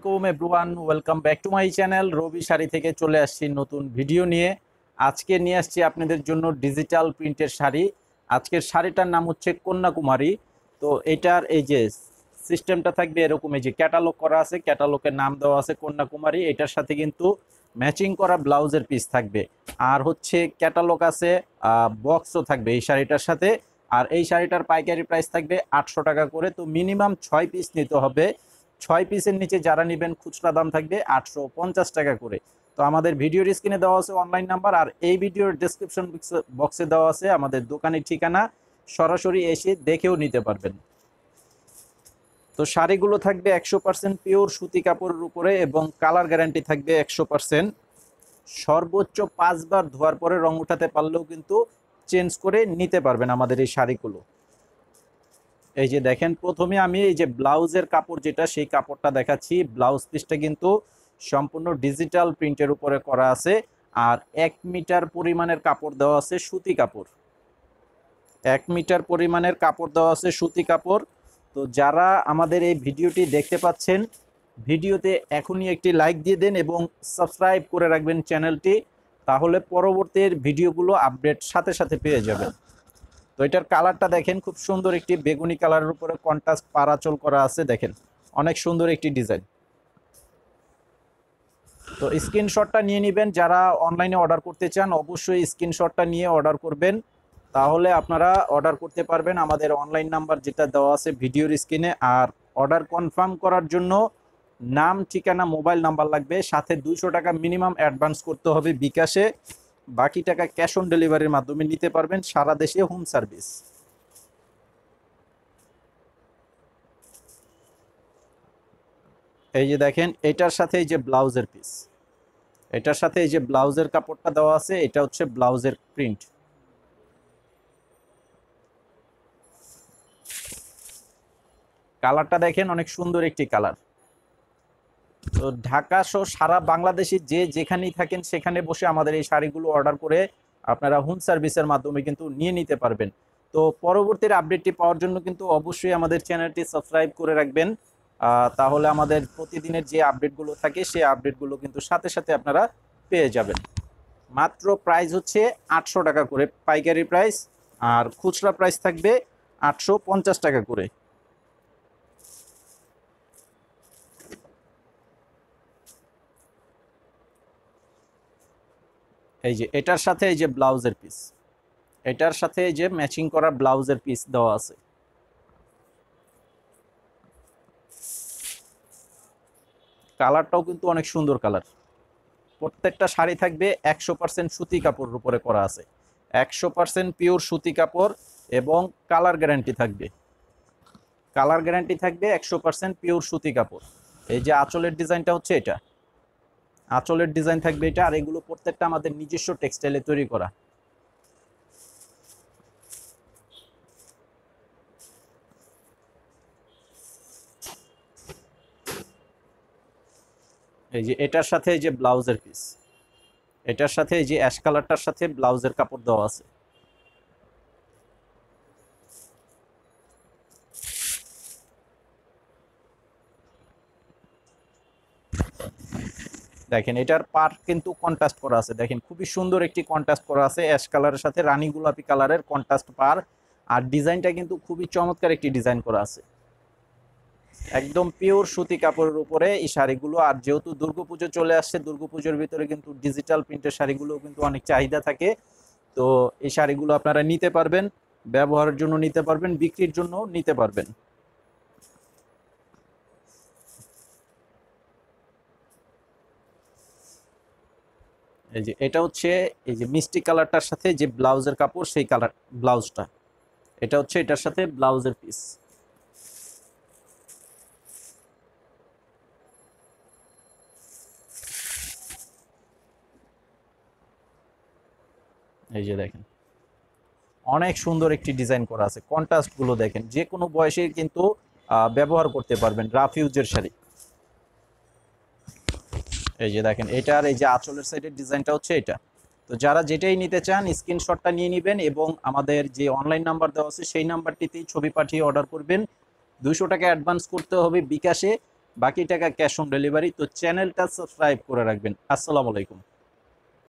আসসালামাইকুম everyone welcome back to my channel Rabi sari থেকে চলে আসছি নতুন ভিডিও নিয়ে আজকে নিয়ে আসছি আপনাদের জন্য ডিজিটাল প্রিন্টের শাড়ি আজকের শাড়িটার নাম হচ্ছে কন্যাকুমারী তো এটার এই যে সিস্টেমটা থাকবে এরকম এই যে ক্যাটালগ করা আছে ক্যাটালগের নাম দেওয়া আছে কন্যাকুমারী এটার সাথে কিন্তু ম্যাচিং করা ব্লাউজের পিস থাকবে আর হচ্ছে ক্যাটালগ আছে বক্সও থাকবে এই শাড়িটার সাথে আর এই শাড়িটার পাইকারি প্রাইস থাকবে আটশো টাকা করে তো মিনিমাম ছয় পিস নিতে হবে ছয় পিসের নিচে যারা নেবেন খুচরা দাম থাকবে আটশো টাকা করে তো আমাদের ভিডিওর স্ক্রিনে দেওয়া আছে অনলাইন নাম্বার আর এই ভিডিওর ডিসক্রিপশন বক্সে দেওয়া আছে আমাদের দোকানের ঠিকানা সরাসরি এসে দেখেও নিতে পারবেন তো শাড়িগুলো থাকবে একশো পার্সেন্ট পিওর সুতি কাপড়ের উপরে এবং কালার গ্যারান্টি থাকবে একশো পার্সেন্ট সর্বোচ্চ পাঁচবার ধোয়ার পরে রং উঠাতে পারলেও কিন্তু চেঞ্জ করে নিতে পারবেন আমাদের এই শাড়িগুলো এই যে দেখেন প্রথমে আমি এই যে ব্লাউজের কাপড় যেটা সেই কাপড়টা দেখাচ্ছি ব্লাউজ পিসটা কিন্তু সম্পূর্ণ ডিজিটাল প্রিন্টের উপরে করা আছে আর এক মিটার পরিমাণের কাপড় দেওয়া আছে সুতি কাপড় এক মিটার পরিমাণের কাপড় দেওয়া আছে সুতি কাপড় তো যারা আমাদের এই ভিডিওটি দেখতে পাচ্ছেন ভিডিওতে এখনই একটি লাইক দিয়ে দেন এবং সাবস্ক্রাইব করে রাখবেন চ্যানেলটি তাহলে পরবর্তীর ভিডিওগুলো আপডেট সাথে সাথে পেয়ে যাবেন তো এটার কালারটা দেখেন খুব সুন্দর একটি বেগুনি কালারের উপরে কন্টাস পারাচল করা আছে দেখেন অনেক সুন্দর একটি ডিজাইন তো স্ক্রিনশটটা নিয়ে নেবেন যারা অনলাইনে অর্ডার করতে চান অবশ্যই স্ক্রিনশটটা নিয়ে অর্ডার করবেন তাহলে আপনারা অর্ডার করতে পারবেন আমাদের অনলাইন নাম্বার যেটা দেওয়া আছে ভিডিওর স্ক্রিনে আর অর্ডার কনফার্ম করার জন্য নাম ঠিকানা মোবাইল নাম্বার লাগবে সাথে দুশো টাকা মিনিমাম অ্যাডভান্স করতে হবে বিকাশে বাকি টাকা ক্যাশ অন ডেলিভারির মাধ্যমে নিতে পারবেন সারা দেশে হোম সার্ভিস এই যে দেখেন এটার সাথে এই যে ব্লাউজের পিস এটার সাথে এই যে ব্লাউজের কাপড়টা দেওয়া আছে এটা হচ্ছে ব্লাউজের প্রিন্ট কালারটা দেখেন অনেক সুন্দর একটি কালার তো ঢাকা সহ সারা বাংলাদেশে যে যেখানেই থাকেন সেখানে বসে আমাদের এই শাড়িগুলো অর্ডার করে আপনারা হোম সার্ভিসের মাধ্যমে কিন্তু নিয়ে নিতে পারবেন তো পরবর্তীর আপডেটটি পাওয়ার জন্য কিন্তু অবশ্যই আমাদের চ্যানেলটি সাবস্ক্রাইব করে রাখবেন তাহলে আমাদের প্রতিদিনের যে আপডেটগুলো থাকে সেই আপডেটগুলো কিন্তু সাথে সাথে আপনারা পেয়ে যাবেন মাত্র প্রাইস হচ্ছে আটশো টাকা করে পাইকারি প্রাইস আর খুচরা প্রাইস থাকবে আটশো টাকা করে এই যে এটার সাথে এই যে ব্লাউজের পিস এটার সাথে এই যে ম্যাচিং করা ব্লাউজের পিস দেওয়া আছে কালারটাও কিন্তু অনেক সুন্দর কালার প্রত্যেকটা শাড়ি থাকবে একশো পার্সেন্ট সুতি কাপড়ের উপরে করা আছে একশো পার্সেন্ট পিওর সুতি কাপড় এবং কালার গ্যারান্টি থাকবে কালার গ্যারান্টি থাকবে একশো পার্সেন্ট পিওর সুতি কাপড় এই যে আঁচলের ডিজাইনটা হচ্ছে এটা আঁচলের ডিজাইন থাকবে এটা আর এগুলো প্রত্যেকটা আমাদের নিজস্ব টেক্সটাইলে তৈরি করা এই যে এটার সাথে এই যে ব্লাউজের পিস এটার সাথে এই যে অ্যাশ কালারটার সাথে ব্লাউজের কাপড় দেওয়া আছে দেখেন এটার পার কিন্তু কন্ট্রাস্ট করা আছে দেখেন খুবই সুন্দর একটি কন্ট্রাস্ট করা আছে অ্যাশ কালারের সাথে রানী গোলাপি কালারের কন্ট্রাস্ট পার আর ডিজাইনটা কিন্তু খুবই চমৎকার একটি ডিজাইন করা আছে একদম পিওর সুতি কাপড়ের উপরে এই শাড়িগুলো আর যেহেতু দুর্গাপুজো চলে আসছে দুর্গাপুজোর ভিতরে কিন্তু ডিজিটাল প্রিন্টের শাড়িগুলো কিন্তু অনেক চাহিদা থাকে তো এই শাড়িগুলো আপনারা নিতে পারবেন ব্যবহারের জন্য নিতে পারবেন বিক্রির জন্য নিতে পারবেন এই যে এটা হচ্ছে এই যে মিষ্টি কালারটার সাথে যে ব্লাউজের কাপড় সেই কালার ব্লাউজটা এটা হচ্ছে এটার সাথে ব্লাউজের পিস এই যে দেখেন অনেক সুন্দর একটি ডিজাইন করা আছে কন্ট্রাস্টগুলো দেখেন যে কোনো বয়সে কিন্তু ব্যবহার করতে পারবেন রাফিউজের শাড়ি এই যে দেখেন এটার এই যে আঁচলের সাইডের ডিজাইনটা হচ্ছে এটা তো যারা যেটাই নিতে চান স্ক্রিনশটটা নিয়ে নেবেন এবং আমাদের যে অনলাইন নাম্বার দেওয়া আছে সেই নাম্বারটিতেই ছবি পাঠিয়ে অর্ডার করবেন দুশো টাকা অ্যাডভান্স করতে হবে বিকাশে বাকি টাকা ক্যাশ অন ডেলিভারি তো চ্যানেলটা সাবস্ক্রাইব করে রাখবেন আসসালামু আলাইকুম